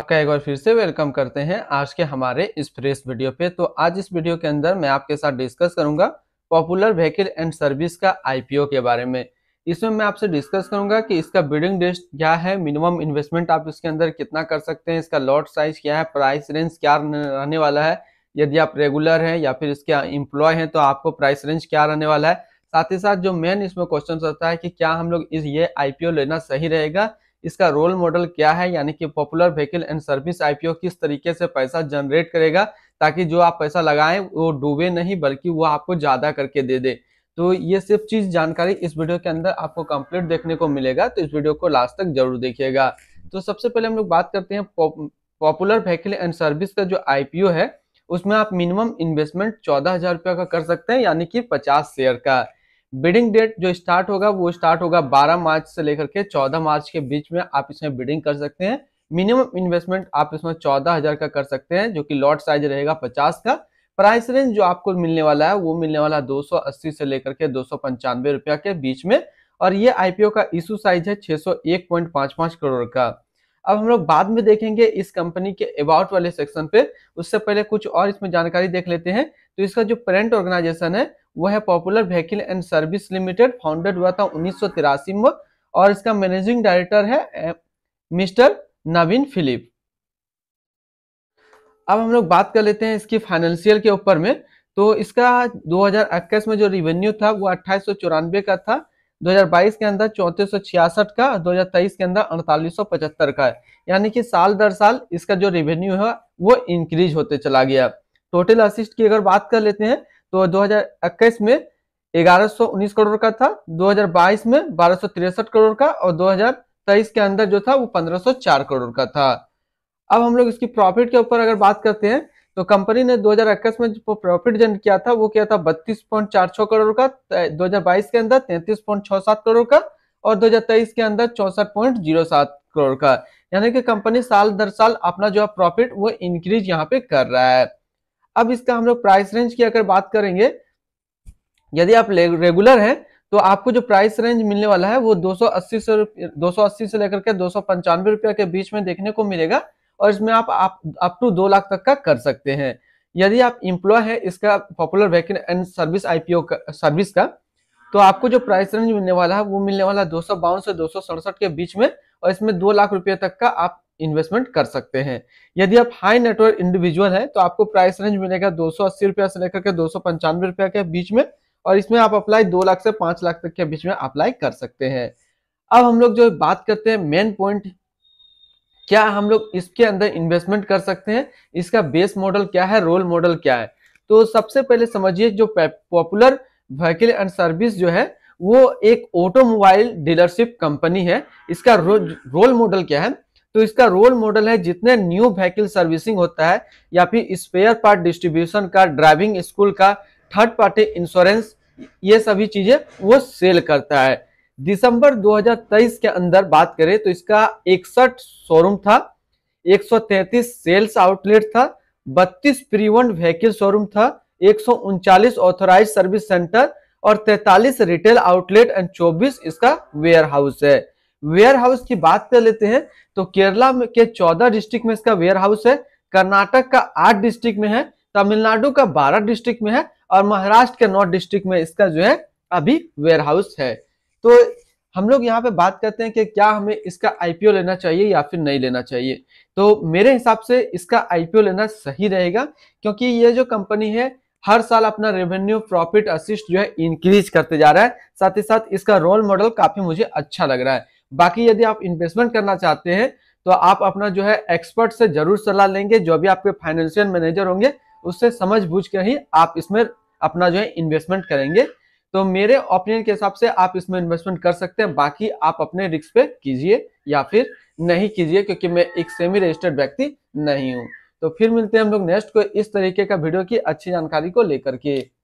आपका एक बार फिर से वेलकम करते हैं आज के हमारे इस फ्रेश वीडियो पे तो आज इस वीडियो के अंदर मैं आपके साथ डिस्कस करूंगा पॉपुलर व्हीकल एंड सर्विस का आईपीओ के बारे में इसमें मैं आपसे डिस्कस करूंगा कि इसका बिल्डिंग डेस्ट क्या है मिनिमम इन्वेस्टमेंट आप इसके अंदर कितना कर सकते हैं इसका लॉट साइज क्या है प्राइस रेंज क्या रहने वाला है यदि आप रेगुलर हैं या फिर इसके एम्प्लॉय हैं तो आपको प्राइस रेंज क्या रहने वाला है साथ ही साथ जो मेन इसमें क्वेश्चन रहता है कि क्या हम लोग इस ये आईपीओ लेना सही रहेगा इसका रोल मॉडल क्या है यानी कि popular vehicle and service IPO किस तरीके से पैसा जनरेट करेगा ताकि जो आप पैसा लगाएं वो डूबे नहीं बल्कि वो आपको ज़्यादा करके दे दे तो ये सिर्फ चीज़ जानकारी इस वीडियो के अंदर आपको कंप्लीट देखने को मिलेगा तो इस वीडियो को लास्ट तक जरूर देखिएगा तो सबसे पहले हम लोग बात करते हैं पॉपुलर व्हीकल एंड सर्विस का जो आईपीओ है उसमें आप मिनिमम इन्वेस्टमेंट चौदह हजार रुपया का कर सकते हैं यानी कि पचास शेयर का बिडिंग डेट जो स्टार्ट होगा वो स्टार्ट होगा 12 मार्च से लेकर के 14 मार्च के बीच में आप इसमें बिडिंग कर सकते हैं मिनिमम इन्वेस्टमेंट आप इसमें चौदह हजार का कर सकते हैं जो कि लॉट साइज रहेगा पचास का प्राइस रेंज जो आपको मिलने वाला है वो मिलने वाला दो सौ अस्सी से लेकर के दो सौ पंचानवे रुपया के बीच में और ये आईपीओ का इशू साइज है छह सौ एक पॉइंट पांच पांच करोड़ का अब हम लोग बाद में देखेंगे इस कंपनी के अबाउट वाले सेक्शन पे उससे पहले कुछ और इसमें जानकारी देख लेते हैं तो इसका जो पेरेंट ऑर्गेनाइजेशन है वो है popular vehicle and service limited founded हुआ था उन्नीस में और इसका मैनेजिंग डायरेक्टर है मिस्टर नवीन फिलिप अब हम लोग बात कर लेते हैं इसकी फाइनेंशियल के ऊपर में तो इसका दो में जो रेवेन्यू था वो अट्ठाईस का था 2022 के अंदर चौंतीस का 2023 के अंदर अड़तालीस का है यानी कि साल दर साल इसका जो रेवेन्यू है वो इंक्रीज होते चला गया टोटल असिस्ट की अगर बात कर लेते हैं तो 2021 में 1119 करोड़ का था 2022 में बारह करोड़ का और 2023 के अंदर जो था वो 1504 करोड़ का था अब हम लोग इसकी प्रॉफिट के ऊपर अगर बात करते हैं तो कंपनी ने 2021 में जो प्रॉफिट जन किया था वो क्या था बत्तीस करोड़ का 2022 के अंदर तैंतीस करोड़ का और 2023 के अंदर चौसठ करोड़ का यानी कि कंपनी साल दर साल अपना जो है प्रॉफिट वो इंक्रीज यहाँ पे कर रहा है अब इसका हम लोग प्राइस रेंज की अगर बात करेंगे यदि आप रेगुलर हैं तो आपको जो प्राइस रेंज मिलने वाला है वो 280 से दो से लेकर के दो सौ के बीच में देखने को मिलेगा और इसमें आप अप टू दो लाख तक का कर सकते हैं यदि आप इम्प्लॉय है इसका popular vehicle and service IPO service का तो आपको जो प्राइस रेंज मिलने वाला है वो मिलने वाला है दो से दो के बीच में और इसमें दो लाख रुपये तक का आप इन्वेस्टमेंट कर सकते हैं यदि आप हाई नेटवर्क इंडिविजुअल हैं तो आपको प्राइस रेंज मिलेगा दो सौ अस्सी रुपया से लेकर के दो सौ पंचानवे रुपया के बीच में और इसमें आप अप्लाई दो लाख से पांच लाख तक के बीच में अप्लाई कर सकते हैं अब हम लोग जो बात करते हैं मेन पॉइंट क्या हम लोग इसके अंदर इन्वेस्टमेंट कर सकते हैं इसका बेस मॉडल क्या है रोल मॉडल क्या है तो सबसे पहले समझिए जो पॉपुलर व्हीकल एंड सर्विस जो है वो एक ऑटोमोबाइल डीलरशिप कंपनी है इसका रो, रोल मॉडल क्या है तो इसका रोल मॉडल है जितने न्यू व्हीकल सर्विसिंग होता है या फिर स्पेयर पार्ट डिस्ट्रीब्यूशन का ड्राइविंग स्कूल का थर्ड पार्टी इंश्योरेंस ये सभी चीजें वो सेल करता है दिसंबर 2023 के अंदर बात करें तो इसका इकसठ शोरूम था एक सेल्स आउटलेट था बत्तीस प्रीवन व्हीकल शोरूम था एक ऑथराइज्ड सर्विस सेंटर और 43 रिटेल आउटलेट एंड 24 इसका वेयर हाउस है वेयर हाउस की बात कर लेते हैं तो केरला के चौदह डिस्ट्रिक्ट में इसका वेयर हाउस है कर्नाटक का आठ डिस्ट्रिक्ट में है तमिलनाडु का बारह डिस्ट्रिक्ट में है और महाराष्ट्र के नौ डिस्ट्रिक्ट में इसका जो है अभी वेयर हाउस है तो हम लोग यहाँ पे बात करते हैं कि क्या हमें इसका आईपीओ लेना चाहिए या फिर नहीं लेना चाहिए तो मेरे हिसाब से इसका आईपीओ लेना सही रहेगा क्योंकि ये जो कंपनी है हर साल अपना रेवेन्यू प्रॉफिट असिस्ट जो है इंक्रीज करते जा रहा है साथ ही साथ इसका रोल मॉडल काफी मुझे अच्छा लग रहा है बाकी यदि आप इन्वेस्टमेंट करना चाहते हैं तो आप अपना जो है एक्सपर्ट से जरूर सलाह लेंगे जो भी आपके फाइनेंशियल मैनेजर होंगे उससे समझ बूझ कर ही आप इसमें अपना जो है इन्वेस्टमेंट करेंगे तो मेरे ओपिनियन के हिसाब से आप इसमें इन्वेस्टमेंट कर सकते हैं बाकी आप अपने रिस्क पे कीजिए या फिर नहीं कीजिए क्योंकि मैं एक सेमी रजिस्टर्ड व्यक्ति नहीं हूँ तो फिर मिलते हैं हम लोग नेक्स्ट को इस तरीके का वीडियो की अच्छी जानकारी को लेकर के